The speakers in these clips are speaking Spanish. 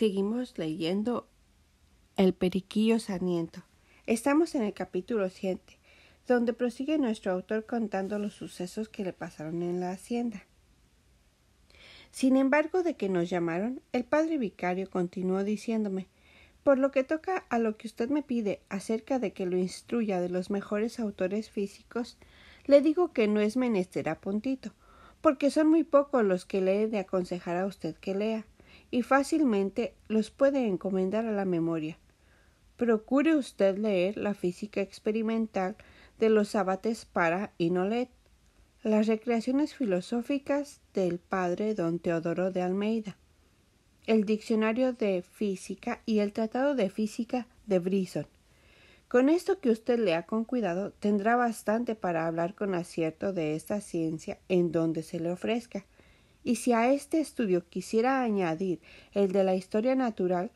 Seguimos leyendo El Periquillo Saniento. Estamos en el capítulo 7, donde prosigue nuestro autor contando los sucesos que le pasaron en la hacienda. Sin embargo, de que nos llamaron, el padre vicario continuó diciéndome Por lo que toca a lo que usted me pide acerca de que lo instruya de los mejores autores físicos, le digo que no es menester a puntito, porque son muy pocos los que le de aconsejar a usted que lea y fácilmente los puede encomendar a la memoria. Procure usted leer la física experimental de los abates para Inolet, las recreaciones filosóficas del padre don Teodoro de Almeida, el diccionario de física y el tratado de física de Brison. Con esto que usted lea con cuidado, tendrá bastante para hablar con acierto de esta ciencia en donde se le ofrezca. Y si a este estudio quisiera añadir el de la historia natural,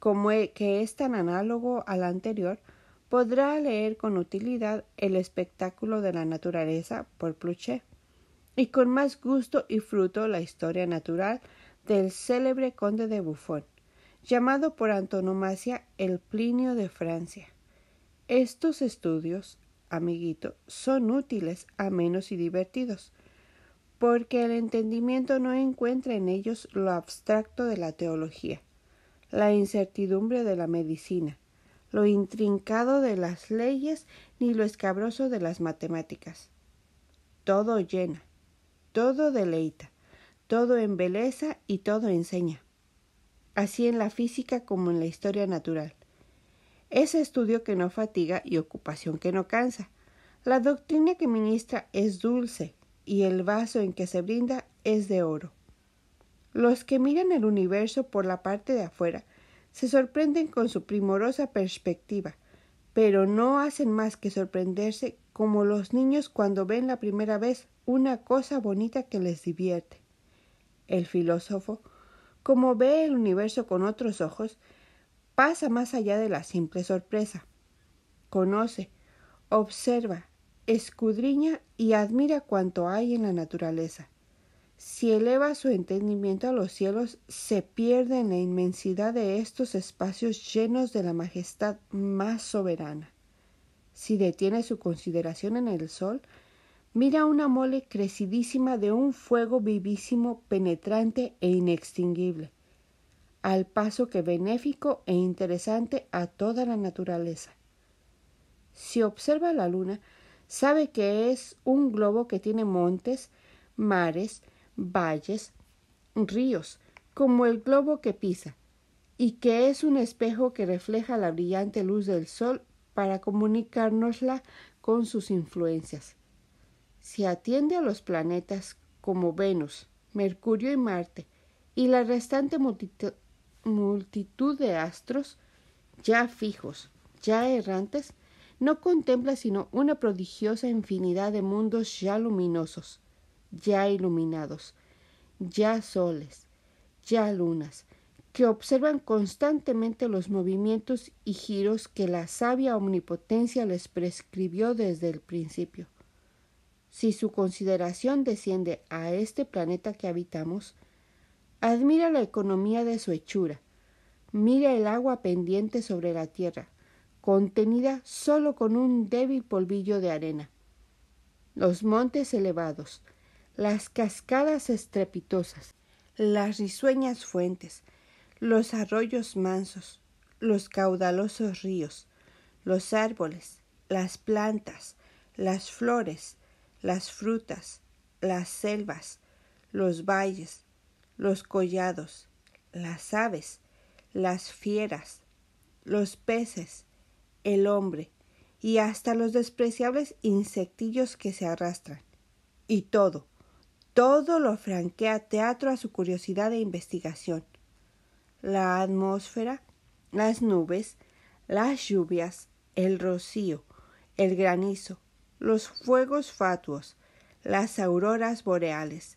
como e, que es tan análogo al anterior, podrá leer con utilidad el espectáculo de la naturaleza por Pluché, y con más gusto y fruto la historia natural del célebre conde de Buffon, llamado por antonomasia el Plinio de Francia. Estos estudios, amiguito, son útiles, amenos y divertidos, porque el entendimiento no encuentra en ellos lo abstracto de la teología, la incertidumbre de la medicina, lo intrincado de las leyes ni lo escabroso de las matemáticas. Todo llena, todo deleita, todo embeleza y todo enseña, así en la física como en la historia natural. Es estudio que no fatiga y ocupación que no cansa. La doctrina que ministra es dulce, y el vaso en que se brinda es de oro. Los que miran el universo por la parte de afuera se sorprenden con su primorosa perspectiva, pero no hacen más que sorprenderse como los niños cuando ven la primera vez una cosa bonita que les divierte. El filósofo, como ve el universo con otros ojos, pasa más allá de la simple sorpresa. Conoce, observa, escudriña y admira cuanto hay en la naturaleza. Si eleva su entendimiento a los cielos, se pierde en la inmensidad de estos espacios llenos de la majestad más soberana. Si detiene su consideración en el sol, mira una mole crecidísima de un fuego vivísimo, penetrante e inextinguible, al paso que benéfico e interesante a toda la naturaleza. Si observa la luna, Sabe que es un globo que tiene montes, mares, valles, ríos, como el globo que pisa, y que es un espejo que refleja la brillante luz del sol para comunicárnosla con sus influencias. Si atiende a los planetas como Venus, Mercurio y Marte, y la restante multitud de astros, ya fijos, ya errantes, no contempla sino una prodigiosa infinidad de mundos ya luminosos, ya iluminados, ya soles, ya lunas, que observan constantemente los movimientos y giros que la sabia omnipotencia les prescribió desde el principio. Si su consideración desciende a este planeta que habitamos, admira la economía de su hechura, mira el agua pendiente sobre la tierra, contenida solo con un débil polvillo de arena. Los montes elevados, las cascadas estrepitosas, las risueñas fuentes, los arroyos mansos, los caudalosos ríos, los árboles, las plantas, las flores, las frutas, las selvas, los valles, los collados, las aves, las fieras, los peces, el hombre y hasta los despreciables insectillos que se arrastran. Y todo, todo lo franquea teatro a su curiosidad e investigación. La atmósfera, las nubes, las lluvias, el rocío, el granizo, los fuegos fatuos, las auroras boreales,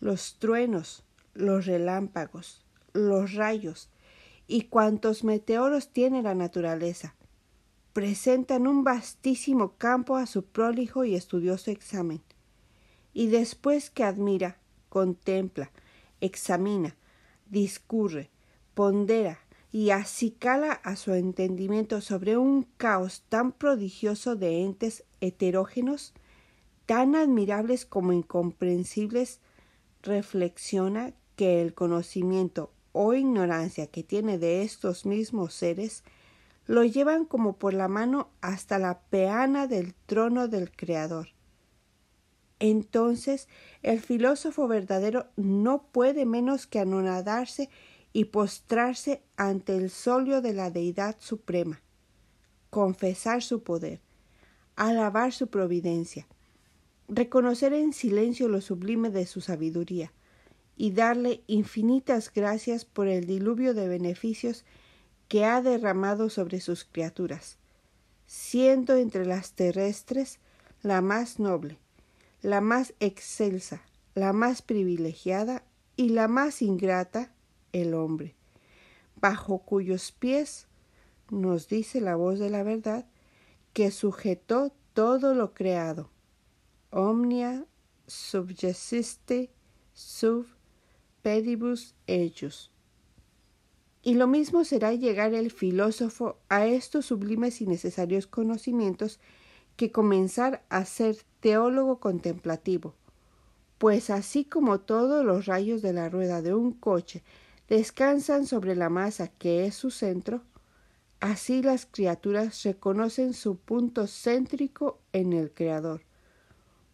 los truenos, los relámpagos, los rayos y cuantos meteoros tiene la naturaleza presentan un vastísimo campo a su prólijo y estudioso examen. Y después que admira, contempla, examina, discurre, pondera y acicala a su entendimiento sobre un caos tan prodigioso de entes heterógenos, tan admirables como incomprensibles, reflexiona que el conocimiento o ignorancia que tiene de estos mismos seres lo llevan como por la mano hasta la peana del trono del Creador. Entonces el filósofo verdadero no puede menos que anonadarse y postrarse ante el solio de la deidad suprema, confesar su poder, alabar su providencia, reconocer en silencio lo sublime de su sabiduría y darle infinitas gracias por el diluvio de beneficios que ha derramado sobre sus criaturas, siendo entre las terrestres la más noble, la más excelsa, la más privilegiada y la más ingrata, el hombre, bajo cuyos pies, nos dice la voz de la verdad, que sujetó todo lo creado. Omnia subjaciste sub pedibus ellos. Y lo mismo será llegar el filósofo a estos sublimes y necesarios conocimientos que comenzar a ser teólogo contemplativo, pues así como todos los rayos de la rueda de un coche descansan sobre la masa que es su centro, así las criaturas reconocen su punto céntrico en el Creador,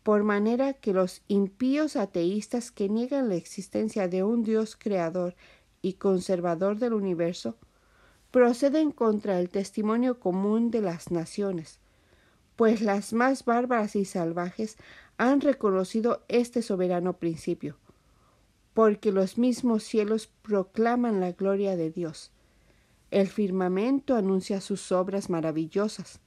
por manera que los impíos ateístas que niegan la existencia de un Dios creador y conservador del universo, proceden contra el testimonio común de las naciones, pues las más bárbaras y salvajes han reconocido este soberano principio, porque los mismos cielos proclaman la gloria de Dios, el firmamento anuncia sus obras maravillosas,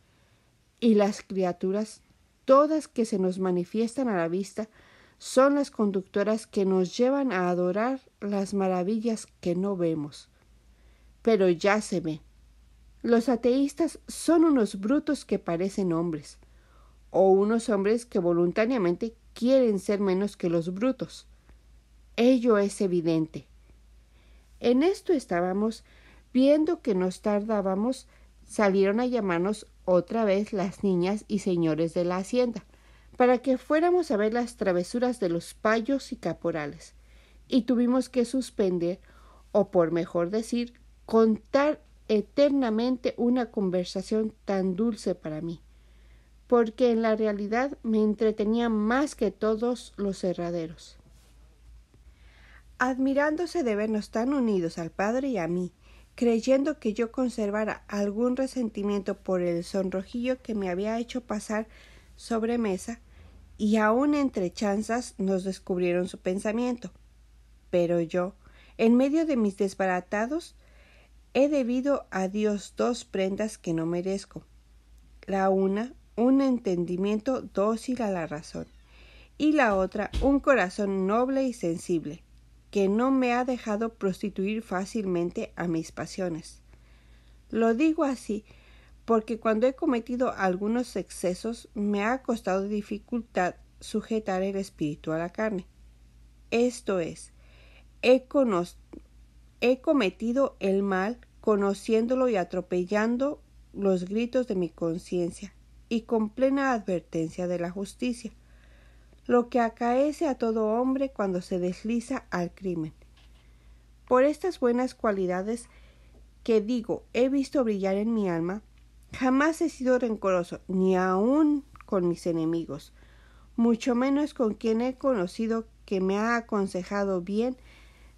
y las criaturas, todas que se nos manifiestan a la vista, son las conductoras que nos llevan a adorar las maravillas que no vemos. Pero ya se ve. Los ateístas son unos brutos que parecen hombres, o unos hombres que voluntariamente quieren ser menos que los brutos. Ello es evidente. En esto estábamos, viendo que nos tardábamos, salieron a llamarnos otra vez las niñas y señores de la hacienda para que fuéramos a ver las travesuras de los payos y caporales, y tuvimos que suspender, o por mejor decir, contar eternamente una conversación tan dulce para mí, porque en la realidad me entretenía más que todos los herraderos. Admirándose de vernos tan unidos al padre y a mí, creyendo que yo conservara algún resentimiento por el sonrojillo que me había hecho pasar sobre mesa, y aun entre chanzas nos descubrieron su pensamiento. Pero yo, en medio de mis desbaratados, he debido a Dios dos prendas que no merezco. La una, un entendimiento dócil a la razón, y la otra, un corazón noble y sensible, que no me ha dejado prostituir fácilmente a mis pasiones. Lo digo así porque cuando he cometido algunos excesos me ha costado dificultad sujetar el espíritu a la carne. Esto es, he, he cometido el mal conociéndolo y atropellando los gritos de mi conciencia y con plena advertencia de la justicia, lo que acaece a todo hombre cuando se desliza al crimen. Por estas buenas cualidades que digo he visto brillar en mi alma, Jamás he sido rencoroso, ni aun con mis enemigos, mucho menos con quien he conocido que me ha aconsejado bien,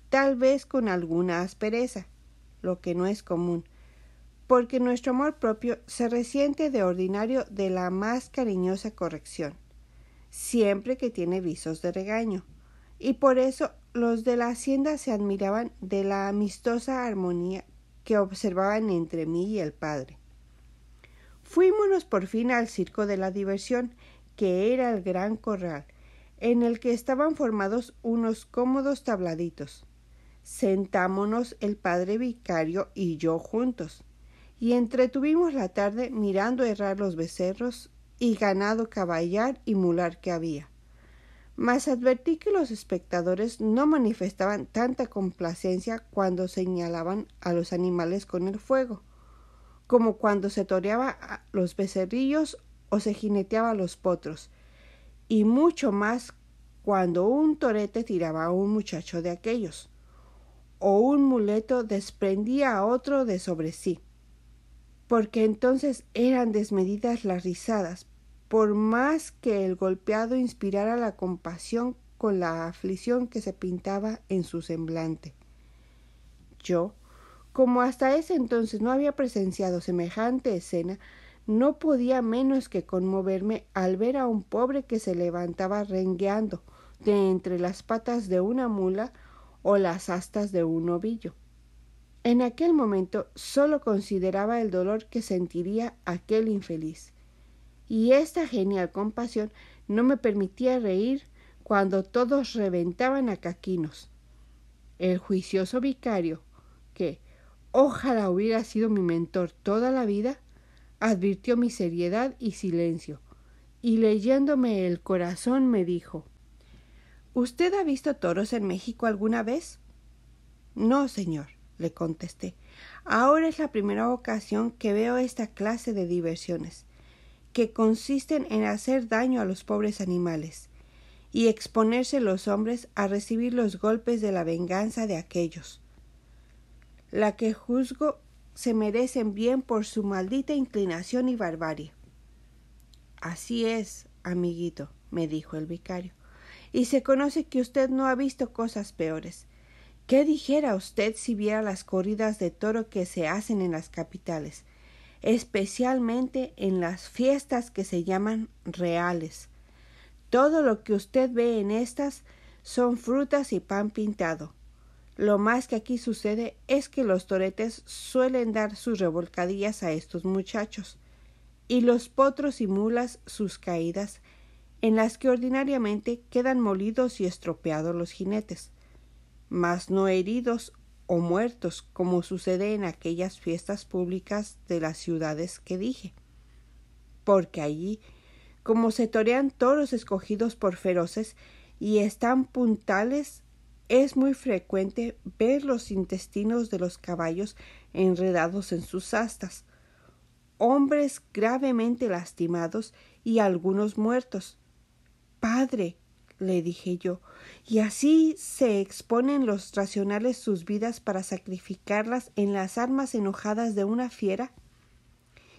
tal vez con alguna aspereza, lo que no es común, porque nuestro amor propio se resiente de ordinario de la más cariñosa corrección, siempre que tiene visos de regaño, y por eso los de la hacienda se admiraban de la amistosa armonía que observaban entre mí y el padre Fuímonos por fin al circo de la diversión, que era el gran corral, en el que estaban formados unos cómodos tabladitos. Sentámonos el padre vicario y yo juntos, y entretuvimos la tarde mirando errar los becerros y ganado caballar y mular que había. Mas advertí que los espectadores no manifestaban tanta complacencia cuando señalaban a los animales con el fuego, como cuando se toreaba los becerrillos o se jineteaba los potros, y mucho más cuando un torete tiraba a un muchacho de aquellos, o un muleto desprendía a otro de sobre sí, porque entonces eran desmedidas las rizadas, por más que el golpeado inspirara la compasión con la aflicción que se pintaba en su semblante. Yo, como hasta ese entonces no había presenciado semejante escena, no podía menos que conmoverme al ver a un pobre que se levantaba rengueando de entre las patas de una mula o las astas de un ovillo. En aquel momento solo consideraba el dolor que sentiría aquel infeliz, y esta genial compasión no me permitía reír cuando todos reventaban a caquinos. El juicioso vicario, que Ojalá hubiera sido mi mentor toda la vida, advirtió mi seriedad y silencio, y leyéndome el corazón me dijo ¿Usted ha visto toros en México alguna vez? No, señor, le contesté. Ahora es la primera ocasión que veo esta clase de diversiones, que consisten en hacer daño a los pobres animales y exponerse los hombres a recibir los golpes de la venganza de aquellos la que juzgo se merecen bien por su maldita inclinación y barbarie. Así es, amiguito, me dijo el vicario, y se conoce que usted no ha visto cosas peores. ¿Qué dijera usted si viera las corridas de toro que se hacen en las capitales, especialmente en las fiestas que se llaman reales? Todo lo que usted ve en estas son frutas y pan pintado, lo más que aquí sucede es que los toretes suelen dar sus revolcadillas a estos muchachos, y los potros y mulas sus caídas, en las que ordinariamente quedan molidos y estropeados los jinetes, mas no heridos o muertos como sucede en aquellas fiestas públicas de las ciudades que dije. Porque allí, como se torean toros escogidos por feroces y están puntales es muy frecuente ver los intestinos de los caballos enredados en sus astas, hombres gravemente lastimados y algunos muertos. Padre, le dije yo, y así se exponen los racionales sus vidas para sacrificarlas en las armas enojadas de una fiera.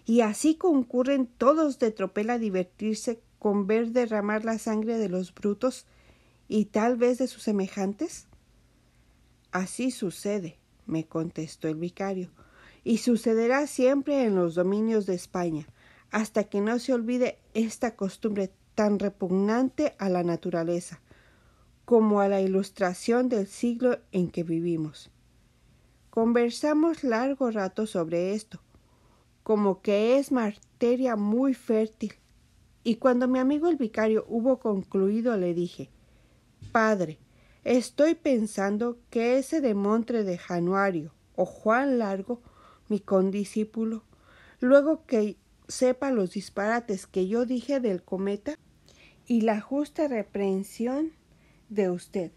Y así concurren todos de tropel a divertirse con ver derramar la sangre de los brutos y tal vez de sus semejantes? Así sucede, me contestó el vicario, y sucederá siempre en los dominios de España, hasta que no se olvide esta costumbre tan repugnante a la naturaleza como a la ilustración del siglo en que vivimos. Conversamos largo rato sobre esto, como que es materia muy fértil, y cuando mi amigo el vicario hubo concluido le dije Padre, estoy pensando que ese demontre de Januario o Juan Largo, mi condiscípulo, luego que sepa los disparates que yo dije del cometa y la justa reprensión de usted,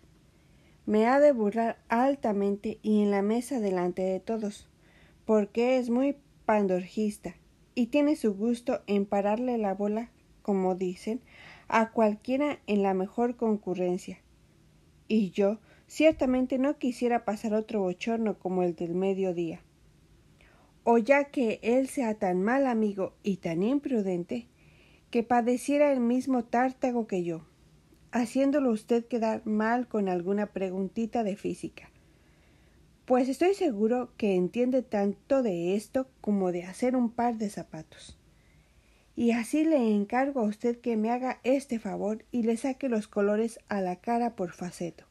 me ha de burlar altamente y en la mesa delante de todos, porque es muy pandorjista y tiene su gusto en pararle la bola, como dicen, a cualquiera en la mejor concurrencia. Y yo ciertamente no quisiera pasar otro bochorno como el del mediodía. O ya que él sea tan mal amigo y tan imprudente, que padeciera el mismo tártago que yo, haciéndolo usted quedar mal con alguna preguntita de física. Pues estoy seguro que entiende tanto de esto como de hacer un par de zapatos. Y así le encargo a usted que me haga este favor y le saque los colores a la cara por faceto.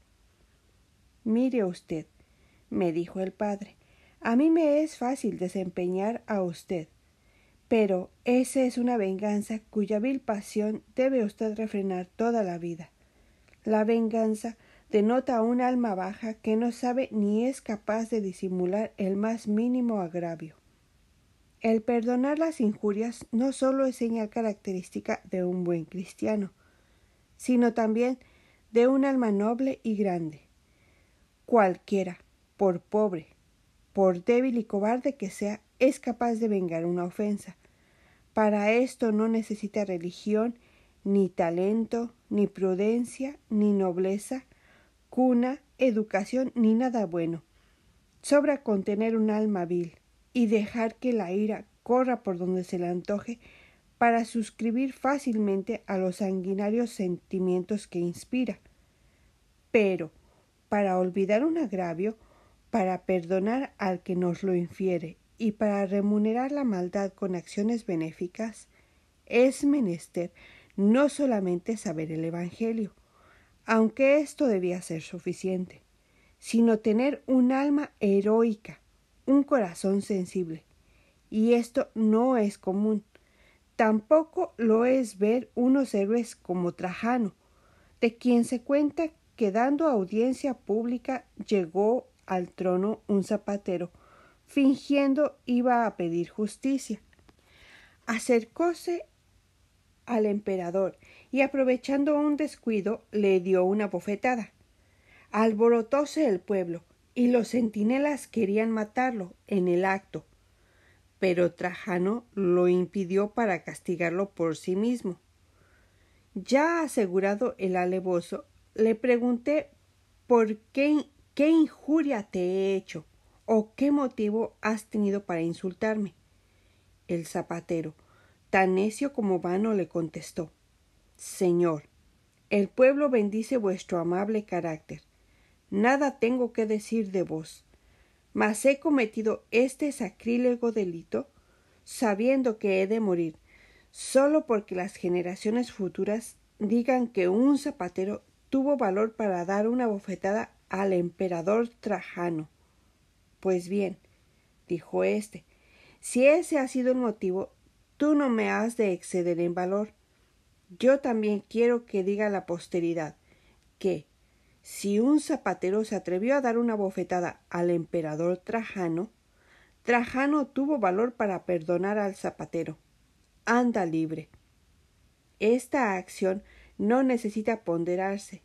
Mire usted, me dijo el padre, a mí me es fácil desempeñar a usted, pero esa es una venganza cuya vil pasión debe usted refrenar toda la vida. La venganza denota un alma baja que no sabe ni es capaz de disimular el más mínimo agravio. El perdonar las injurias no solo es señal característica de un buen cristiano, sino también de un alma noble y grande. Cualquiera, por pobre, por débil y cobarde que sea, es capaz de vengar una ofensa. Para esto no necesita religión, ni talento, ni prudencia, ni nobleza, cuna, educación, ni nada bueno. Sobra contener un alma vil y dejar que la ira corra por donde se le antoje para suscribir fácilmente a los sanguinarios sentimientos que inspira. Pero, para olvidar un agravio, para perdonar al que nos lo infiere y para remunerar la maldad con acciones benéficas, es menester no solamente saber el Evangelio, aunque esto debía ser suficiente, sino tener un alma heroica un corazón sensible. Y esto no es común. Tampoco lo es ver unos héroes como Trajano, de quien se cuenta que dando audiencia pública llegó al trono un zapatero, fingiendo iba a pedir justicia. Acercóse al emperador y aprovechando un descuido le dio una bofetada. Alborotóse el pueblo, y los centinelas querían matarlo en el acto, pero Trajano lo impidió para castigarlo por sí mismo. Ya asegurado el alevoso, le pregunté por qué, qué injuria te he hecho o qué motivo has tenido para insultarme. El zapatero, tan necio como vano, le contestó Señor, el pueblo bendice vuestro amable carácter nada tengo que decir de vos. Mas he cometido este sacrílego delito, sabiendo que he de morir, solo porque las generaciones futuras digan que un zapatero tuvo valor para dar una bofetada al emperador Trajano. Pues bien, dijo éste, si ese ha sido el motivo, tú no me has de exceder en valor. Yo también quiero que diga la posteridad que si un zapatero se atrevió a dar una bofetada al emperador Trajano, Trajano tuvo valor para perdonar al zapatero. Anda libre. Esta acción no necesita ponderarse.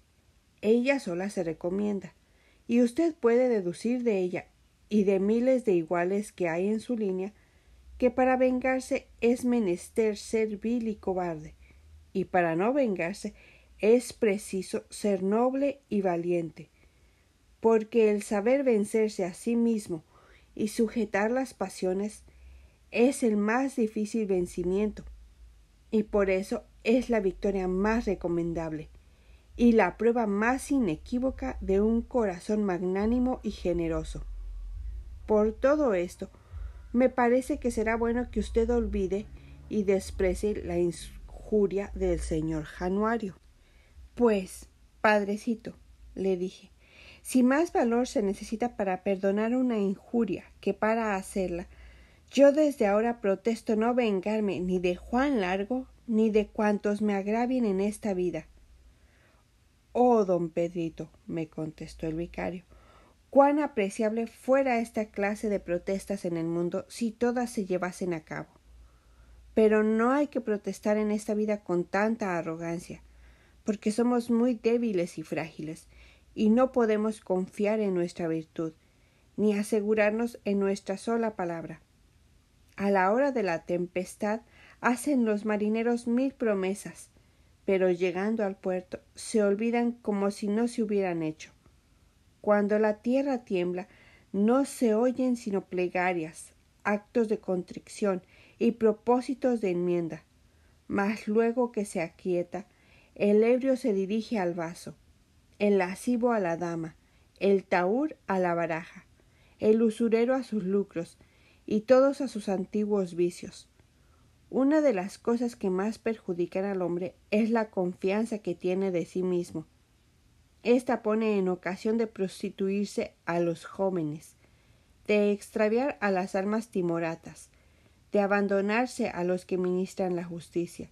Ella sola se recomienda, y usted puede deducir de ella y de miles de iguales que hay en su línea que para vengarse es menester ser vil y cobarde, y para no vengarse es preciso ser noble y valiente, porque el saber vencerse a sí mismo y sujetar las pasiones es el más difícil vencimiento, y por eso es la victoria más recomendable y la prueba más inequívoca de un corazón magnánimo y generoso. Por todo esto, me parece que será bueno que usted olvide y desprecie la injuria del señor Januario. Pues, padrecito, le dije, si más valor se necesita para perdonar una injuria que para hacerla, yo desde ahora protesto no vengarme ni de Juan Largo ni de cuantos me agravien en esta vida. Oh, don Pedrito, me contestó el vicario, cuán apreciable fuera esta clase de protestas en el mundo si todas se llevasen a cabo. Pero no hay que protestar en esta vida con tanta arrogancia, porque somos muy débiles y frágiles, y no podemos confiar en nuestra virtud, ni asegurarnos en nuestra sola palabra. A la hora de la tempestad hacen los marineros mil promesas, pero llegando al puerto se olvidan como si no se hubieran hecho. Cuando la tierra tiembla, no se oyen sino plegarias, actos de contrición y propósitos de enmienda. Mas luego que se aquieta, el ebrio se dirige al vaso, el lascivo a la dama, el taur a la baraja, el usurero a sus lucros, y todos a sus antiguos vicios. Una de las cosas que más perjudican al hombre es la confianza que tiene de sí mismo. Esta pone en ocasión de prostituirse a los jóvenes, de extraviar a las almas timoratas, de abandonarse a los que ministran la justicia,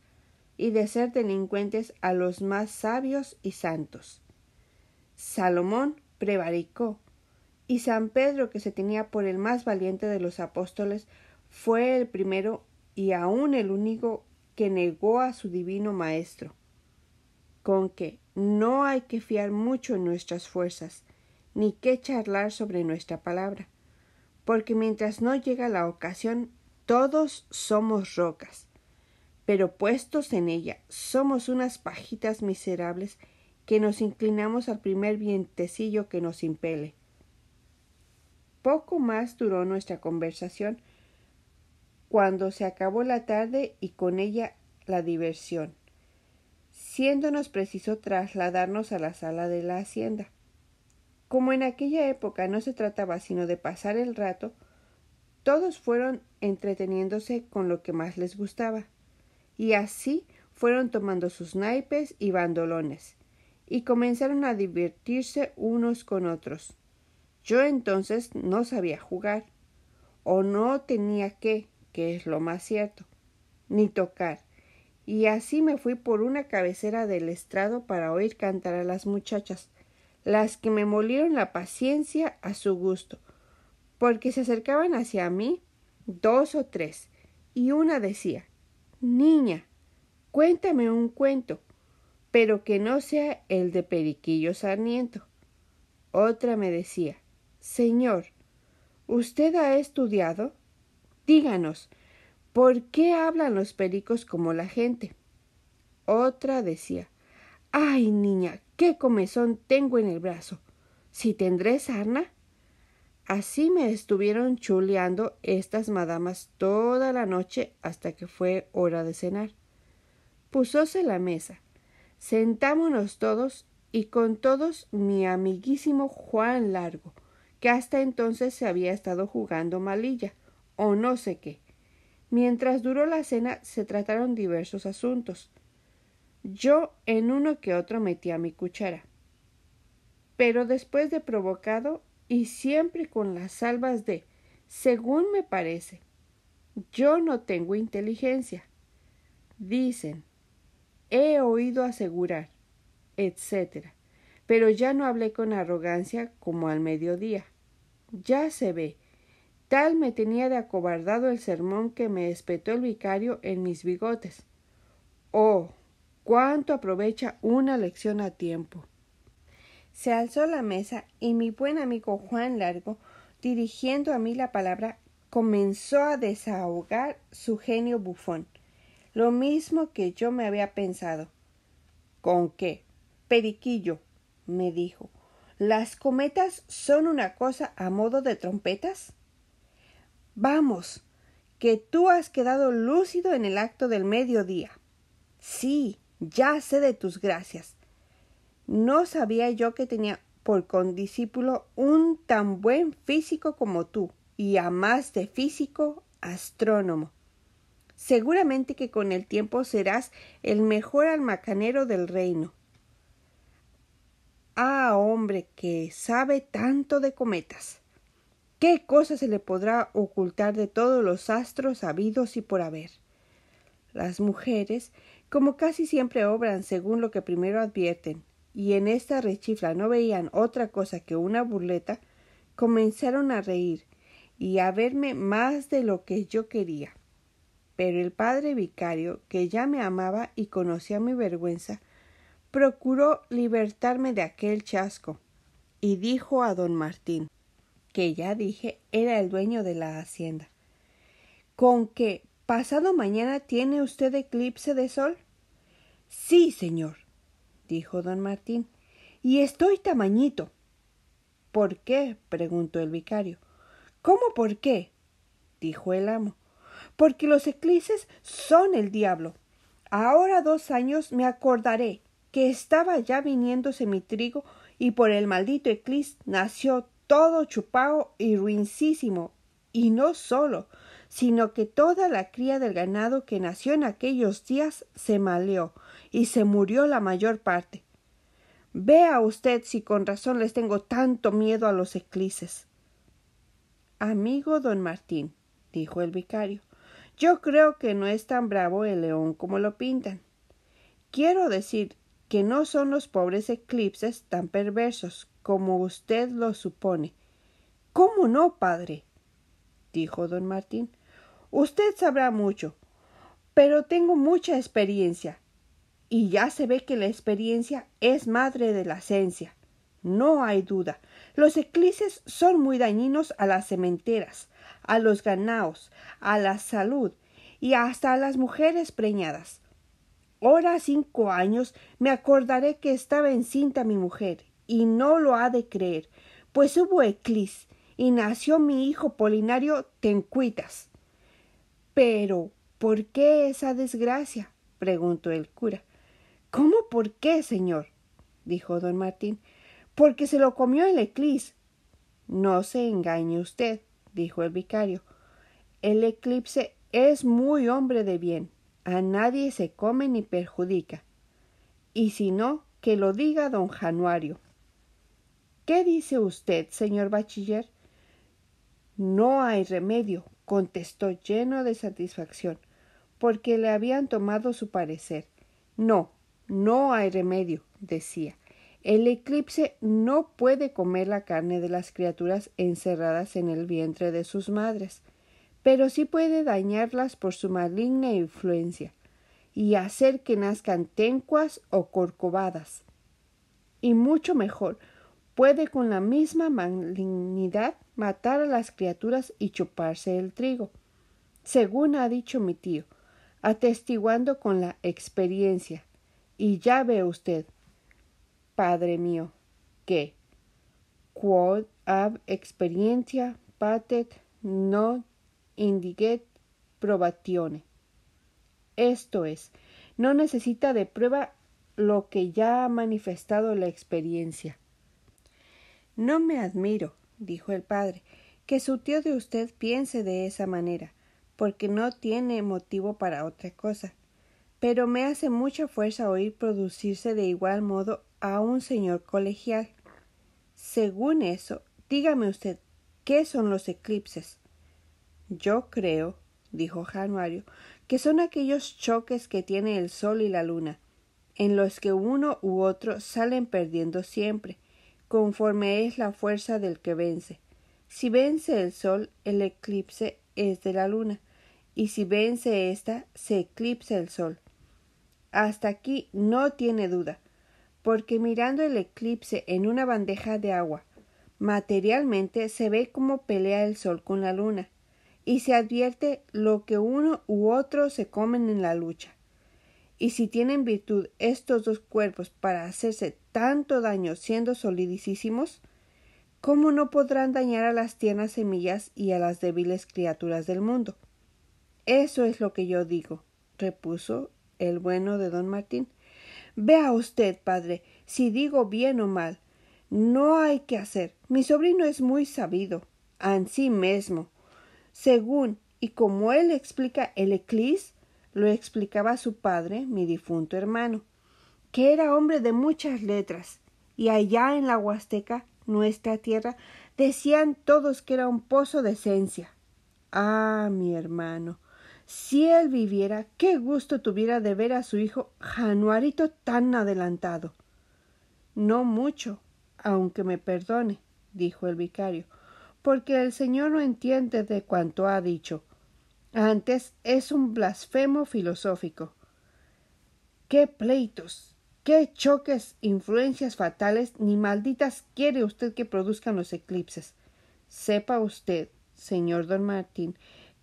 y de ser delincuentes a los más sabios y santos. Salomón prevaricó, y San Pedro, que se tenía por el más valiente de los apóstoles, fue el primero y aún el único que negó a su divino Maestro. Con que no hay que fiar mucho en nuestras fuerzas, ni que charlar sobre nuestra palabra, porque mientras no llega la ocasión, todos somos rocas. Pero puestos en ella, somos unas pajitas miserables que nos inclinamos al primer vientecillo que nos impele. Poco más duró nuestra conversación cuando se acabó la tarde y con ella la diversión, siéndonos preciso trasladarnos a la sala de la hacienda. Como en aquella época no se trataba sino de pasar el rato, todos fueron entreteniéndose con lo que más les gustaba y así fueron tomando sus naipes y bandolones, y comenzaron a divertirse unos con otros. Yo entonces no sabía jugar, o no tenía qué, que es lo más cierto, ni tocar, y así me fui por una cabecera del estrado para oír cantar a las muchachas, las que me molieron la paciencia a su gusto, porque se acercaban hacia mí dos o tres, y una decía Niña, cuéntame un cuento, pero que no sea el de Periquillo Sarniento. Otra me decía, Señor, ¿usted ha estudiado? Díganos, ¿por qué hablan los pericos como la gente? Otra decía, Ay, niña, qué comezón tengo en el brazo. Si tendré sarna, Así me estuvieron chuleando estas madamas toda la noche hasta que fue hora de cenar. Pusose la mesa. Sentámonos todos y con todos mi amiguísimo Juan Largo, que hasta entonces se había estado jugando malilla o no sé qué. Mientras duró la cena se trataron diversos asuntos. Yo en uno que otro metía mi cuchara. Pero después de provocado y siempre con las salvas de según me parece. Yo no tengo inteligencia. Dicen, he oído asegurar, etc. Pero ya no hablé con arrogancia como al mediodía. Ya se ve. Tal me tenía de acobardado el sermón que me espetó el vicario en mis bigotes. Oh, cuánto aprovecha una lección a tiempo. Se alzó la mesa y mi buen amigo Juan Largo, dirigiendo a mí la palabra, comenzó a desahogar su genio bufón, lo mismo que yo me había pensado. ¿Con qué? Periquillo, me dijo. ¿Las cometas son una cosa a modo de trompetas? Vamos, que tú has quedado lúcido en el acto del mediodía. Sí, ya sé de tus gracias. No sabía yo que tenía por condiscípulo un tan buen físico como tú, y a más de físico, astrónomo. Seguramente que con el tiempo serás el mejor almacanero del reino. Ah, hombre, que sabe tanto de cometas. ¿Qué cosa se le podrá ocultar de todos los astros habidos y por haber? Las mujeres, como casi siempre obran según lo que primero advierten, y en esta rechifla no veían otra cosa que una burleta, comenzaron a reír y a verme más de lo que yo quería. Pero el padre vicario, que ya me amaba y conocía mi vergüenza, procuró libertarme de aquel chasco y dijo a don Martín, que ya dije era el dueño de la hacienda, con que pasado mañana tiene usted eclipse de sol. Sí, señor dijo don Martín, y estoy tamañito. ¿Por qué? preguntó el vicario. ¿Cómo por qué? dijo el amo. Porque los Eclises son el diablo. Ahora dos años me acordaré que estaba ya viniéndose mi trigo y por el maldito eclis nació todo chupado y ruincísimo, y no solo, sino que toda la cría del ganado que nació en aquellos días se maleó, y se murió la mayor parte. Vea usted si con razón les tengo tanto miedo a los eclipses. Amigo don Martín, dijo el vicario, yo creo que no es tan bravo el león como lo pintan. Quiero decir que no son los pobres eclipses tan perversos como usted lo supone. ¿Cómo no, padre? dijo don Martín. Usted sabrá mucho, pero tengo mucha experiencia y ya se ve que la experiencia es madre de la ciencia. No hay duda. Los eclipses son muy dañinos a las cementeras, a los ganaos, a la salud y hasta a las mujeres preñadas. Ahora cinco años me acordaré que estaba encinta mi mujer y no lo ha de creer, pues hubo Eclis y nació mi hijo Polinario Tencuitas. Pero, ¿por qué esa desgracia? preguntó el cura. ¿Cómo por qué, señor? dijo don Martín. Porque se lo comió el eclipse. No se engañe usted, dijo el vicario. El eclipse es muy hombre de bien. A nadie se come ni perjudica. Y si no, que lo diga don Januario. ¿Qué dice usted, señor bachiller? No hay remedio, contestó lleno de satisfacción, porque le habían tomado su parecer. No, no hay remedio, decía. El eclipse no puede comer la carne de las criaturas encerradas en el vientre de sus madres, pero sí puede dañarlas por su maligna influencia y hacer que nazcan tencuas o corcovadas. Y mucho mejor, puede con la misma malignidad matar a las criaturas y chuparse el trigo, según ha dicho mi tío, atestiguando con la experiencia y ya ve usted, padre mío, que quod ab experiencia patet non indiget probatione. Esto es, no necesita de prueba lo que ya ha manifestado la experiencia. No me admiro, dijo el padre, que su tío de usted piense de esa manera, porque no tiene motivo para otra cosa pero me hace mucha fuerza oír producirse de igual modo a un señor colegial. Según eso, dígame usted, ¿qué son los eclipses? Yo creo, dijo Januario, que son aquellos choques que tiene el sol y la luna, en los que uno u otro salen perdiendo siempre, conforme es la fuerza del que vence. Si vence el sol, el eclipse es de la luna, y si vence ésta, se eclipsa el sol. Hasta aquí no tiene duda, porque mirando el eclipse en una bandeja de agua, materialmente se ve cómo pelea el sol con la luna, y se advierte lo que uno u otro se comen en la lucha. Y si tienen virtud estos dos cuerpos para hacerse tanto daño siendo solidicísimos, ¿cómo no podrán dañar a las tiernas semillas y a las débiles criaturas del mundo? Eso es lo que yo digo, repuso el bueno de don Martín. Vea usted, padre, si digo bien o mal. No hay que hacer. Mi sobrino es muy sabido. sí mismo. Según y como él explica el eclis, lo explicaba su padre, mi difunto hermano, que era hombre de muchas letras, y allá en la Huasteca, nuestra tierra, decían todos que era un pozo de esencia. Ah, mi hermano, si él viviera, qué gusto tuviera de ver a su hijo Januarito tan adelantado. No mucho, aunque me perdone, dijo el vicario, porque el señor no entiende de cuanto ha dicho. Antes es un blasfemo filosófico. ¡Qué pleitos! ¿Qué choques, influencias fatales ni malditas quiere usted que produzcan los eclipses? Sepa usted, señor don Martín,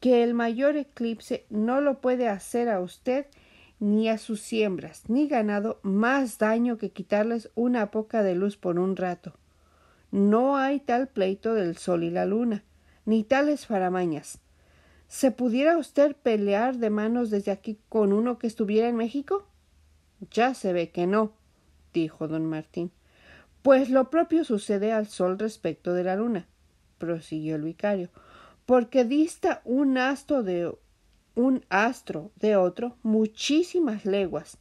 que el mayor eclipse no lo puede hacer a usted ni a sus siembras ni ganado más daño que quitarles una poca de luz por un rato. No hay tal pleito del sol y la luna, ni tales faramañas. ¿Se pudiera usted pelear de manos desde aquí con uno que estuviera en México? Ya se ve que no, dijo don Martín. Pues lo propio sucede al sol respecto de la luna, prosiguió el vicario porque dista un astro de un astro de otro muchísimas leguas.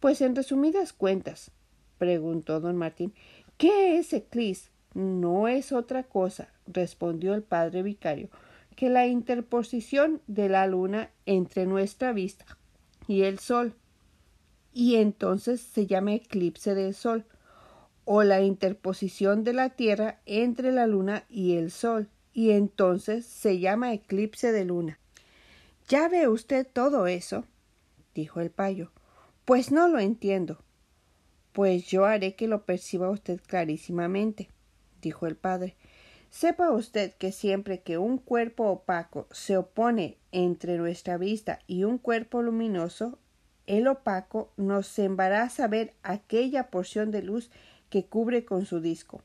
Pues en resumidas cuentas, preguntó don Martín, ¿qué es Eclipse? No es otra cosa, respondió el padre vicario, que la interposición de la luna entre nuestra vista y el sol. Y entonces se llama eclipse del sol, o la interposición de la tierra entre la luna y el sol y entonces se llama eclipse de luna. ¿Ya ve usted todo eso? dijo el payo. Pues no lo entiendo. Pues yo haré que lo perciba usted clarísimamente, dijo el padre. Sepa usted que siempre que un cuerpo opaco se opone entre nuestra vista y un cuerpo luminoso, el opaco nos embaraza ver aquella porción de luz que cubre con su disco.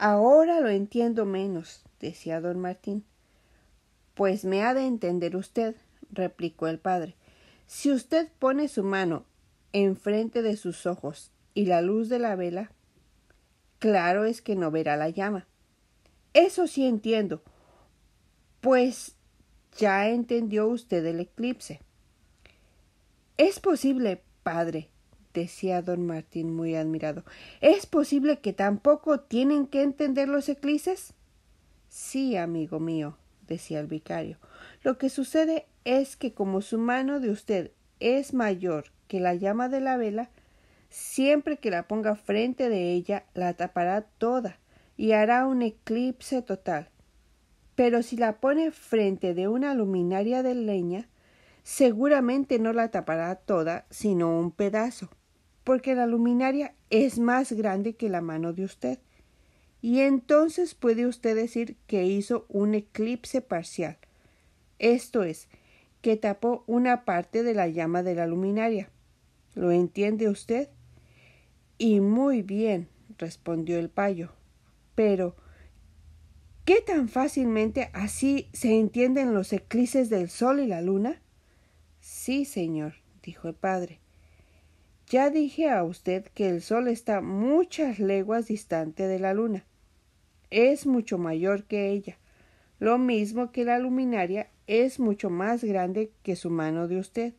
Ahora lo entiendo menos, decía don Martín. Pues me ha de entender usted, replicó el padre. Si usted pone su mano enfrente de sus ojos y la luz de la vela, claro es que no verá la llama. Eso sí entiendo, pues ya entendió usted el eclipse. Es posible, padre, decía don Martín muy admirado. ¿Es posible que tampoco tienen que entender los eclipses? Sí, amigo mío, decía el vicario. Lo que sucede es que como su mano de usted es mayor que la llama de la vela, siempre que la ponga frente de ella la tapará toda y hará un eclipse total. Pero si la pone frente de una luminaria de leña, seguramente no la tapará toda, sino un pedazo porque la luminaria es más grande que la mano de usted. Y entonces puede usted decir que hizo un eclipse parcial, esto es, que tapó una parte de la llama de la luminaria. ¿Lo entiende usted? Y muy bien, respondió el payo. Pero, ¿qué tan fácilmente así se entienden los eclipses del sol y la luna? Sí, señor, dijo el padre. Ya dije a usted que el Sol está muchas leguas distante de la Luna. Es mucho mayor que ella. Lo mismo que la luminaria es mucho más grande que su mano de usted.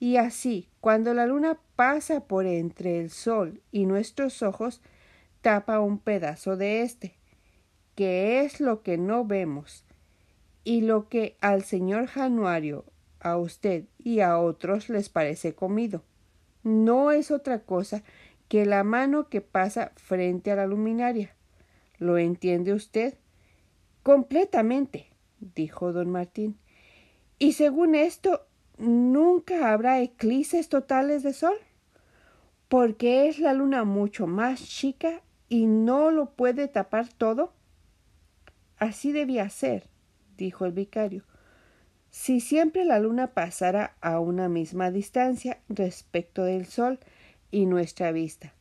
Y así, cuando la luna pasa por entre el sol y nuestros ojos, tapa un pedazo de éste, que es lo que no vemos, y lo que al señor Januario, a usted y a otros les parece comido no es otra cosa que la mano que pasa frente a la luminaria. ¿Lo entiende usted? Completamente, dijo don Martín. Y según esto, nunca habrá eclipses totales de sol, porque es la luna mucho más chica y no lo puede tapar todo. Así debía ser, dijo el vicario. Si siempre la luna pasara a una misma distancia respecto del sol y nuestra vista,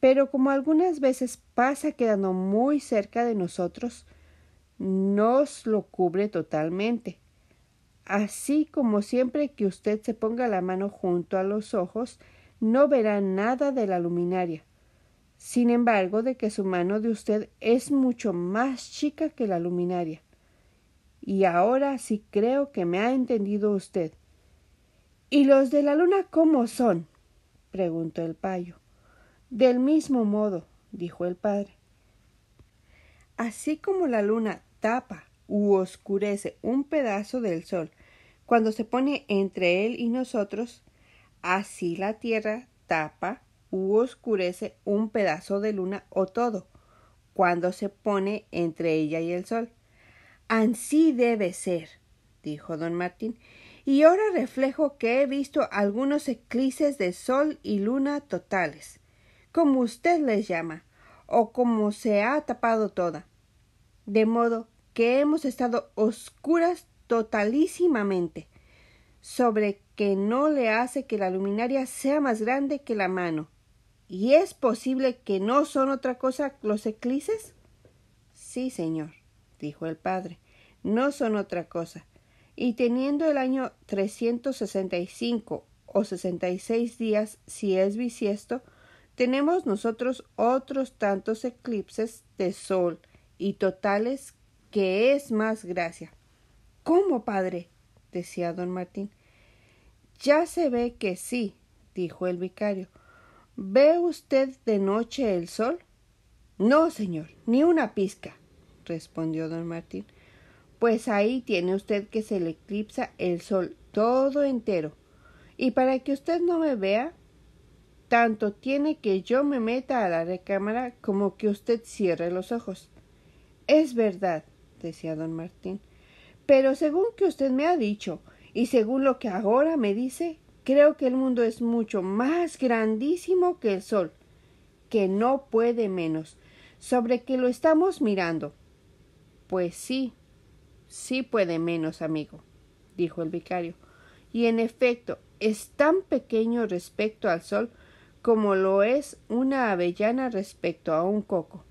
pero como algunas veces pasa quedando muy cerca de nosotros, nos lo cubre totalmente. Así como siempre que usted se ponga la mano junto a los ojos, no verá nada de la luminaria. Sin embargo, de que su mano de usted es mucho más chica que la luminaria y ahora sí creo que me ha entendido usted. ¿Y los de la luna cómo son? preguntó el payo. Del mismo modo, dijo el padre. Así como la luna tapa u oscurece un pedazo del sol cuando se pone entre él y nosotros, así la tierra tapa u oscurece un pedazo de luna o todo cuando se pone entre ella y el sol. Ansí debe ser, dijo don Martín. Y ahora reflejo que he visto algunos eclipses de sol y luna totales, como usted les llama, o como se ha tapado toda. De modo que hemos estado oscuras totalísimamente, sobre que no le hace que la luminaria sea más grande que la mano. ¿Y es posible que no son otra cosa los eclipses? Sí, señor dijo el padre, no son otra cosa. Y teniendo el año sesenta y cinco o sesenta y seis días, si es bisiesto, tenemos nosotros otros tantos eclipses de sol y totales que es más gracia. ¿Cómo, padre? decía don Martín. Ya se ve que sí, dijo el vicario. ¿Ve usted de noche el sol? No, señor, ni una pizca respondió don Martín. Pues ahí tiene usted que se le eclipsa el sol todo entero. Y para que usted no me vea, tanto tiene que yo me meta a la recámara como que usted cierre los ojos. Es verdad, decía don Martín. Pero según que usted me ha dicho, y según lo que ahora me dice, creo que el mundo es mucho más grandísimo que el sol, que no puede menos, sobre que lo estamos mirando. Pues sí, sí puede menos, amigo, dijo el vicario. Y en efecto, es tan pequeño respecto al sol como lo es una avellana respecto a un coco.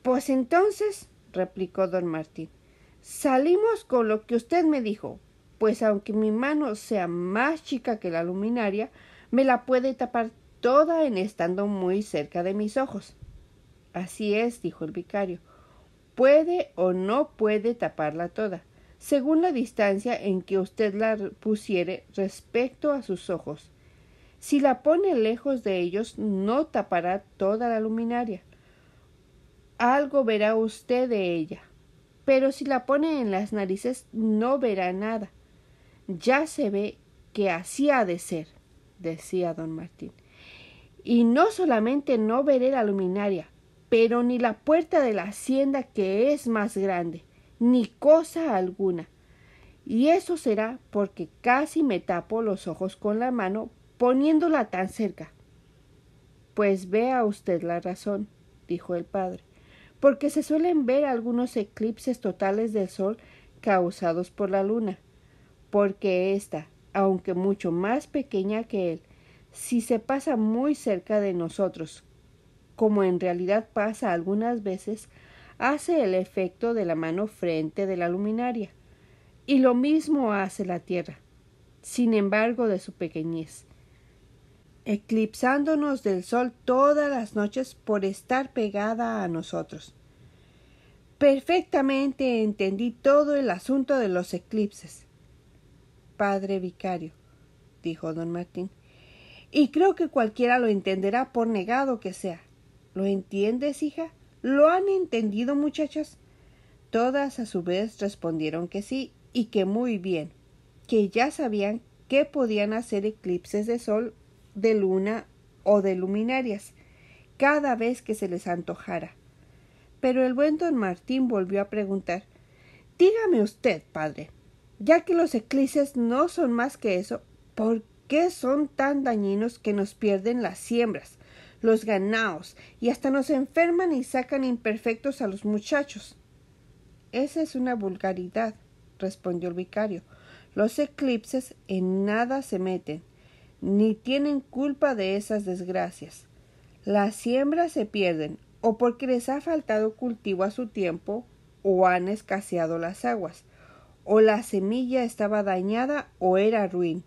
Pues entonces, replicó don Martín, salimos con lo que usted me dijo, pues aunque mi mano sea más chica que la luminaria, me la puede tapar toda en estando muy cerca de mis ojos. Así es, dijo el vicario. Puede o no puede taparla toda, según la distancia en que usted la pusiere respecto a sus ojos. Si la pone lejos de ellos, no tapará toda la luminaria. Algo verá usted de ella. Pero si la pone en las narices, no verá nada. Ya se ve que así ha de ser, decía don Martín. Y no solamente no veré la luminaria, pero ni la puerta de la hacienda que es más grande, ni cosa alguna. Y eso será porque casi me tapo los ojos con la mano poniéndola tan cerca. Pues vea usted la razón, dijo el padre, porque se suelen ver algunos eclipses totales del sol causados por la luna, porque ésta, aunque mucho más pequeña que él, si se pasa muy cerca de nosotros, como en realidad pasa algunas veces, hace el efecto de la mano frente de la luminaria. Y lo mismo hace la Tierra, sin embargo de su pequeñez, eclipsándonos del Sol todas las noches por estar pegada a nosotros. Perfectamente entendí todo el asunto de los eclipses. Padre vicario, dijo don Martín, y creo que cualquiera lo entenderá por negado que sea. ¿Lo entiendes, hija? ¿Lo han entendido, muchachas? Todas a su vez respondieron que sí y que muy bien, que ya sabían que podían hacer eclipses de sol, de luna o de luminarias, cada vez que se les antojara. Pero el buen don Martín volvió a preguntar Dígame usted, padre, ya que los eclipses no son más que eso, ¿por qué son tan dañinos que nos pierden las siembras, los ganaos, y hasta nos enferman y sacan imperfectos a los muchachos. Esa es una vulgaridad, respondió el vicario. Los eclipses en nada se meten, ni tienen culpa de esas desgracias. Las siembras se pierden o porque les ha faltado cultivo a su tiempo o han escaseado las aguas, o la semilla estaba dañada o era ruin,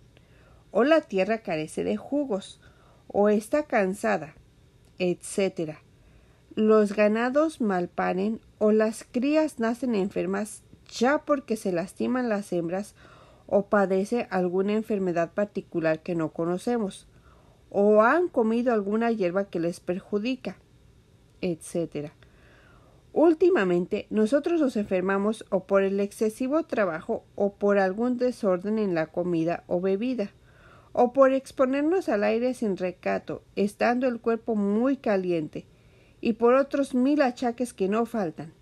o la tierra carece de jugos, o está cansada, etc. Los ganados malpanen o las crías nacen enfermas ya porque se lastiman las hembras o padece alguna enfermedad particular que no conocemos, o han comido alguna hierba que les perjudica, etc. Últimamente nosotros nos enfermamos o por el excesivo trabajo o por algún desorden en la comida o bebida o por exponernos al aire sin recato, estando el cuerpo muy caliente, y por otros mil achaques que no faltan.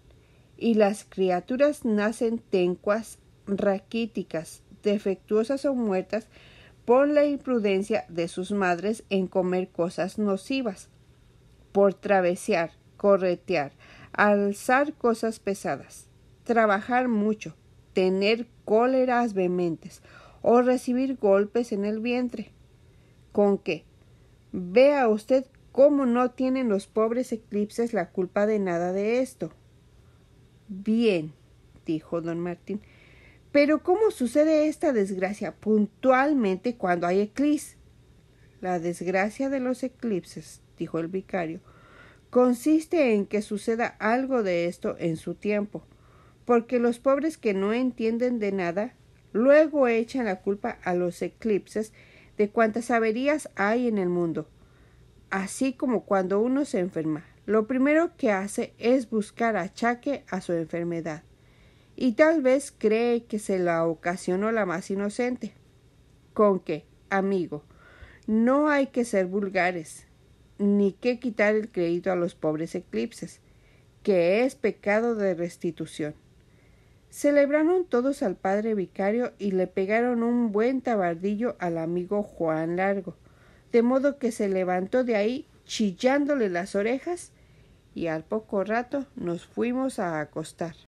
Y las criaturas nacen tencuas, raquíticas, defectuosas o muertas por la imprudencia de sus madres en comer cosas nocivas, por travesear, corretear, alzar cosas pesadas, trabajar mucho, tener cóleras vehementes, o recibir golpes en el vientre. Con que vea usted cómo no tienen los pobres eclipses la culpa de nada de esto. Bien, dijo don Martín. Pero ¿cómo sucede esta desgracia puntualmente cuando hay eclipse? La desgracia de los eclipses, dijo el vicario, consiste en que suceda algo de esto en su tiempo, porque los pobres que no entienden de nada Luego echan la culpa a los eclipses de cuantas averías hay en el mundo, así como cuando uno se enferma. Lo primero que hace es buscar achaque a su enfermedad, y tal vez cree que se la ocasionó la más inocente. Con que, amigo, no hay que ser vulgares, ni que quitar el crédito a los pobres eclipses, que es pecado de restitución. Celebraron todos al padre vicario y le pegaron un buen tabardillo al amigo Juan Largo, de modo que se levantó de ahí chillándole las orejas y al poco rato nos fuimos a acostar.